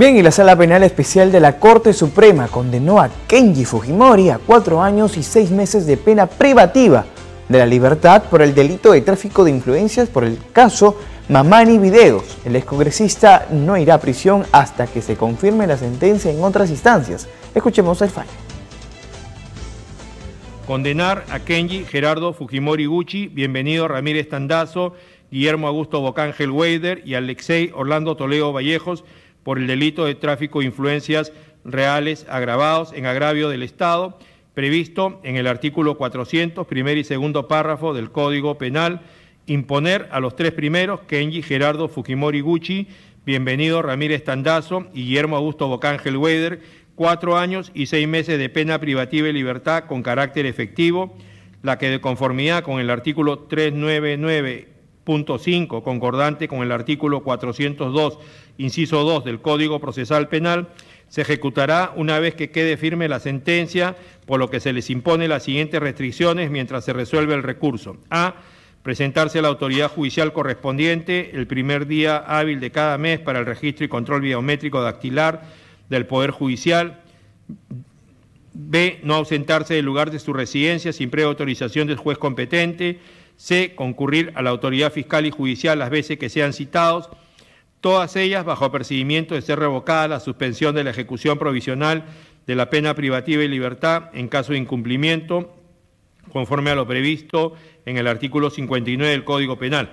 Bien, y la Sala Penal Especial de la Corte Suprema condenó a Kenji Fujimori a cuatro años y seis meses de pena privativa de la libertad por el delito de tráfico de influencias por el caso Mamani Videos. El excongresista no irá a prisión hasta que se confirme la sentencia en otras instancias. Escuchemos el fallo. Condenar a Kenji Gerardo Fujimori Gucci, bienvenido Ramírez Tandazo, Guillermo Augusto Bocángel Weider y Alexei Orlando Toledo Vallejos por el delito de tráfico de influencias reales agravados en agravio del Estado, previsto en el artículo 400, primer y segundo párrafo del Código Penal, imponer a los tres primeros, Kenji Gerardo Fujimori Gucci, Bienvenido Ramírez Tandazo y Guillermo Augusto Bocángel Weider, cuatro años y seis meses de pena privativa y libertad con carácter efectivo, la que de conformidad con el artículo 399 5, concordante con el artículo 402, inciso 2 del Código Procesal Penal, se ejecutará una vez que quede firme la sentencia, por lo que se les impone las siguientes restricciones mientras se resuelve el recurso. A. Presentarse a la autoridad judicial correspondiente el primer día hábil de cada mes para el registro y control biométrico dactilar del Poder Judicial. B. No ausentarse del lugar de su residencia sin previa autorización del juez competente. C. Concurrir a la autoridad fiscal y judicial las veces que sean citados, todas ellas bajo apercibimiento de ser revocada la suspensión de la ejecución provisional de la pena privativa y libertad en caso de incumplimiento, conforme a lo previsto en el artículo 59 del Código Penal.